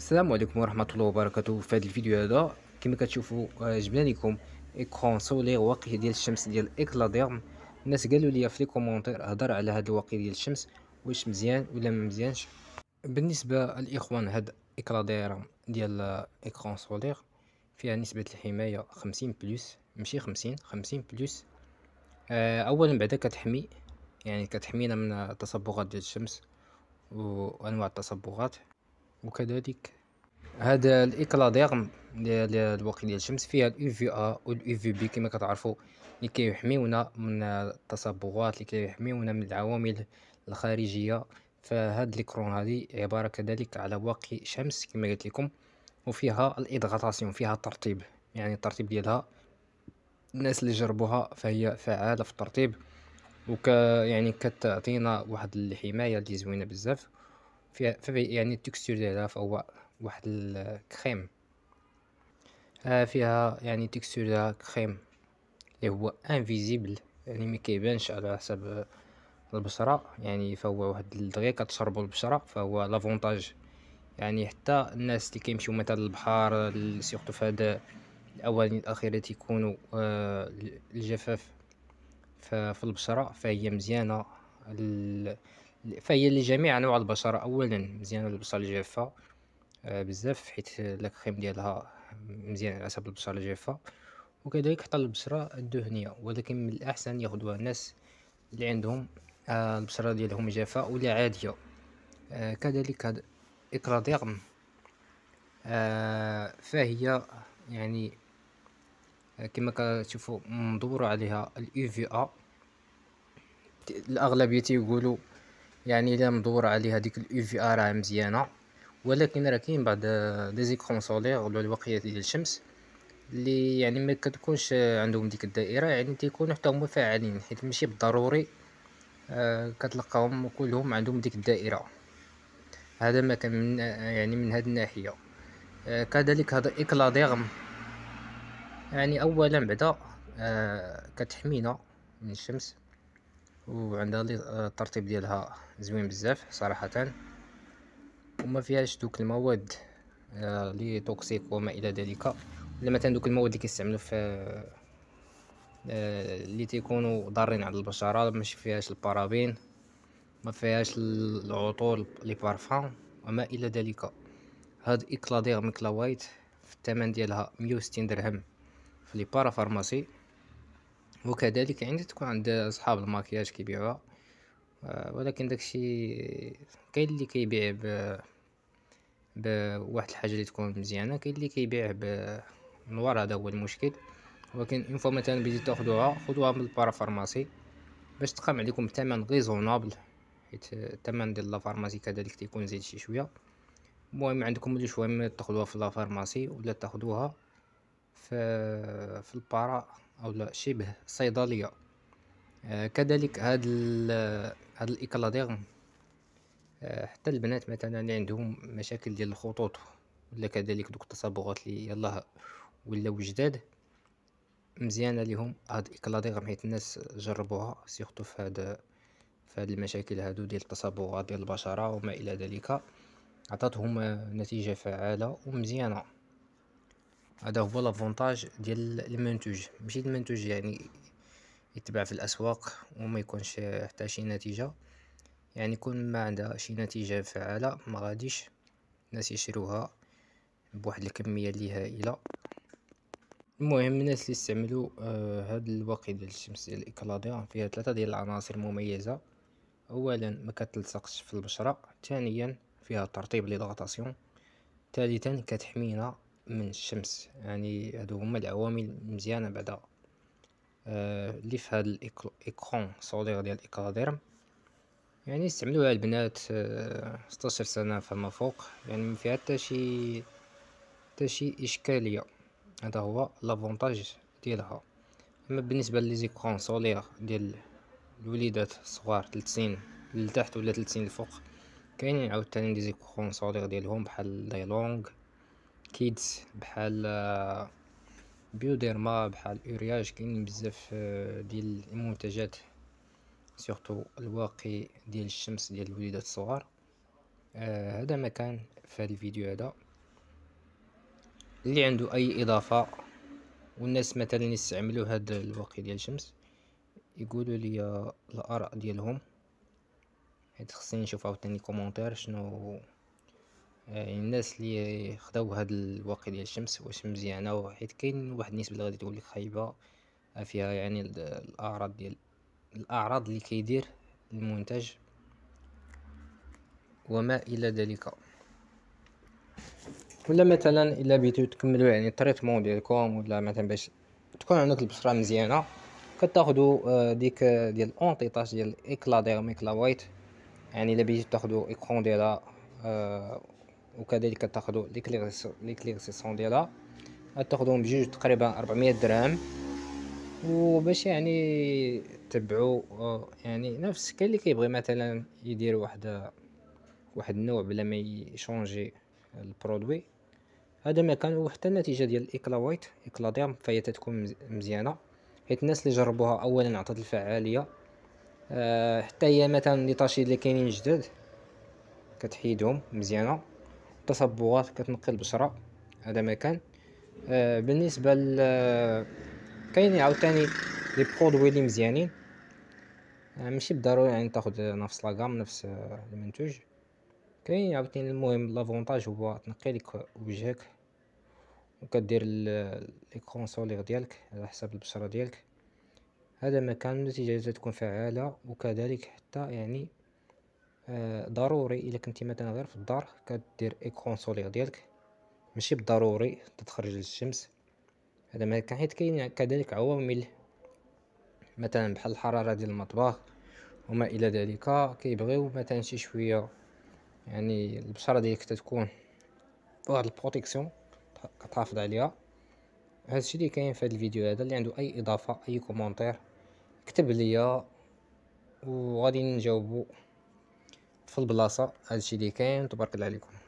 السلام عليكم ورحمه الله وبركاته في هذا الفيديو هذا كما كتشوفوا آه، جبنا لكم ايكرون سولير واقي ديال الشمس ديال اكلاديرم الناس قالوا لي في لي كومونتير هضر على هذا الواقي ديال الشمس واش مزيان ولا ما مزيانش بالنسبه الاخوان هاد اكلاديرم ديال ايكرون آه، سولير فيها نسبه الحمايه 50 بلس ماشي 50 50 بلس آه، اولا بعدا كتحمي يعني كتحمينا من التصبغات ديال الشمس وانواع التصبغات وكذلك هذا الاكلا ديغم ديال الواقي ديال الشمس فيها الاي في ا والاي في بي كما كتعرفوا اللي كيحميونا من التصبغات اللي كيحميونا من العوامل الخارجيه فهاد الكرون هادي عباره كذلك على واقي شمس كما قلت لكم وفيها الإضغطاسيون فيها الترطيب يعني الترطيب ديالها الناس اللي جربوها فهي فعاله في الترطيب وك يعني كتعطينا واحد الحمايه اللي زوينه بزاف فيها يعني التكستور ديالها فهو واحد الكريم آه، فيها يعني تكستور ديالها كريم اللي هو انفيزيبل يعني ما كيبانش على حسب البشره يعني فهو واحد الدغيا كتشربو البشره فهو لافونتاج يعني حتى الناس اللي كيمشيو مثلا للبحر سيرتو في هاد الاواني الاخيره تيكونوا آه، الجفاف في البشره فهي مزيانه فهي لجميع انواع البشره اولا مزيانه البشره الجافه آه، بزاف حيت لاكريم ديالها مزيان على حسب البشره الجافه وكذلك حتى البشره الدهنيه ولكن من الاحسن ياخذوها الناس اللي عندهم آه، البشره ديالهم جافه ولا عاديه آه، كذلك اكراديرم فهي يعني كما كتشوفوا مدور عليها الاي في ا الاغلبيه تيقولوا يعني الا مدور عليها ديك الاي في ار راه مزيانه ولكن راه كاين بعض لي زيكرون سولير ولا الوقيه ديال الشمس اللي يعني ما كتكونش عندهم ديك الدائره يعني تيكونوا حتى هما فاعلين حيت ماشي بالضروري آه كتلقاهم كلهم عندهم ديك الدائره هذا ما كان من يعني من هاد الناحيه آه كذلك هذا ايكلاديرم يعني اولا بعدا آه كتحمينا من الشمس وعندها آه، الترتيب ديالها زوين بزاف صراحه وما فيهاش دوك المواد آه، لي توكسيك وما الى ذلك ولا مثلا دوك المواد اللي كيستعملوا في اللي آه، تيكونوا ضارين على البشره ماشي فيهاش البارابين ما فيهاش العطور لي بارفان وما الى ذلك هاد اكلادير ميكلا وايت في الثمن ديالها 160 درهم في لي بارافارماسي وكذلك عندي تكون عند اصحاب الماكياج كيبيعوها آه، ولكن داكشي كاين اللي كيبيع ب بواحد الحاجه اللي تكون مزيانه كاين اللي كيبيع بنوار هذا هو المشكل ولكن انفو فوا مثلا بديتو تاخذوها خذوها من البارافارماسي باش تقام عليكم الثمن ريزونابل حيت الثمن ديال لافارماسي كذلك تيكون زيد شي شويه المهم عندكم اللي شويه تاخذوها في لافارماسي ولا تاخذوها في في البارا أو شبه صيدلية آه، كذلك هاد هاد الإكلاديرم آه، حتى البنات مثلا اللي عندهم مشاكل ديال الخطوط ولا كذلك دوك التصبغات اللي يلاه ولاو جداد مزيانه ليهم هاد الاكلاديغ حيت الناس جربوها سيرتو في هاد في هاد المشاكل هادو ديال التصبغات ديال البشره وما الى ذلك عطاتهم نتيجه فعاله ومزيانه هذا هو لافونتاج ديال المنتوج ماشي المنتوج يعني يتباع في الاسواق وما يكونش حتى شي نتيجه يعني يكون ما عندها شي نتيجه فعاله ما غاديش الناس يشروها بواحد الكميه اللي هائله المهم الناس اللي استعملوا آه هاد الواقي ديال الشمس ديال الاكلاديا فيها ثلاثه ديال العناصر المميزه اولا ما كتلصقش في البشره ثانيا فيها ترطيب ليدغطاسيون ثالثا كتحمينا من الشمس يعني هادو هما العوامل مزيانه بعدا آه اللي في هذا الايكرون سولير ديال الاكراديرم يعني يستعملوها البنات آه 16 سنه فما فوق يعني ما فيها حتى شي حتى شي اشكاليه هذا هو لافونتاج ديالها اما بالنسبه ليزيكرون سولير ديال الوليدات الصغار 30 لتحت ولا 30 الفوق كاينين عاوتاني ديزيكرون سولير ديالهم بحال لي لونغ كيدز بحال آه، بيوديرما بحال اورياج كاين بزاف آه، ديال المنتجات سورتو الواقي ديال الشمس ديال الوليدات الصغار آه هذا مكان في هذا الفيديو هذا اللي عنده اي اضافه والناس مثلا يستعملوا هذا الواقي ديال الشمس يقولوا لي الاراء ديالهم حيت خصني نشوف عاوتاني كومونتير شنو آه، الناس اللي خداو هاد الواقع ديال الشمس واش مزيانه حيت كاين واحد النسبه اللي غادي تقول لك خايبه آه، فيها يعني الاعراض ديال الاعراض اللي كيدير المنتج وما الى ذلك ولا مثلا الا بغيتو تكملوا يعني التريتمون ديالكم ولا مثلا باش تكون عندك البشره مزيانه كتاخذوا آه، ديك ديال الاونطيطاج ديال ايكلا ديال لا وايت يعني الا بغيتو تاخذوا ايكرون ديالها وكذلك تاخذوا لي ديالها تاخذهم بجوج تقريبا 400 درهم وباش يعني تبعوا يعني نفس كاين اللي كيبغي مثلا يدير واحد واحد النوع بلا ما يشونجي البرودوي هذا ما كان وحتى النتيجه ديال الاكلا وايت اكلا ديرم فهي تتكون مزيانه حيت الناس اللي جربوها اولا عطات الفعاليه آه، حتى هي مثلا لي طاشي اللي كاينين جداد كتحيدهم مزيانه التصبغات كتنقي البشره هذا ما كان آه بالنسبه ل آه، كاين عاوتاني لي برودوي لي مزيانين آه ماشي بالضروري يعني تاخد نفس لاغام نفس آه، المنتوج كاين عاوتاني المهم لافونتاج هو تنقي لك وجهك وكدير آه، لي كونسولير ديالك على حسب البشره ديالك هذا ما كان النتيجه تكون فعاله وكذلك حتى يعني آه، ضروري الا كنتي مثلا غير في الدار كدير ايكرون سولير ديالك ماشي بالضروري تتخرج للشمس هذا ما كان حيت كاين كذلك عوامل مثلا بحال الحراره ديال المطبخ وما الى ذلك كيبغيو مثلا شي شويه يعني البشره ديالك تتكون بواحد البروتيكسيون كتحافظ عليها هادشي اللي كاين في هذا الفيديو هذا اللي عنده اي اضافه اي كومونتير كتب ليا وغادي نجاوبو في البلاصه هادشي اللي كاين تبارك الله عليكم